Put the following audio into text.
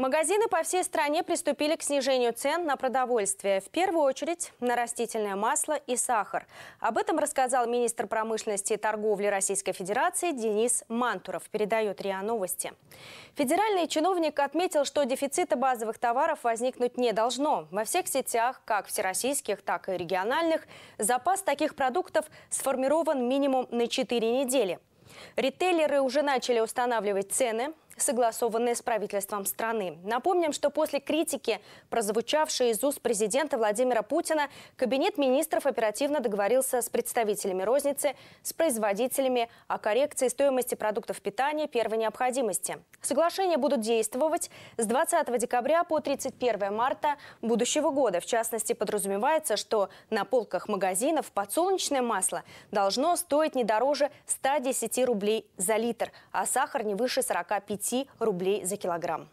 Магазины по всей стране приступили к снижению цен на продовольствие. В первую очередь на растительное масло и сахар. Об этом рассказал министр промышленности и торговли Российской Федерации Денис Мантуров. Передает РИА Новости. Федеральный чиновник отметил, что дефицита базовых товаров возникнуть не должно. Во всех сетях, как всероссийских, так и региональных, запас таких продуктов сформирован минимум на 4 недели. Ритейлеры уже начали устанавливать цены – согласованные с правительством страны. Напомним, что после критики, прозвучавшей из уст президента Владимира Путина, Кабинет министров оперативно договорился с представителями розницы, с производителями о коррекции стоимости продуктов питания первой необходимости. Соглашения будут действовать с 20 декабря по 31 марта будущего года. В частности, подразумевается, что на полках магазинов подсолнечное масло должно стоить не дороже 110 рублей за литр, а сахар не выше 45. 5 рублей за килограмм.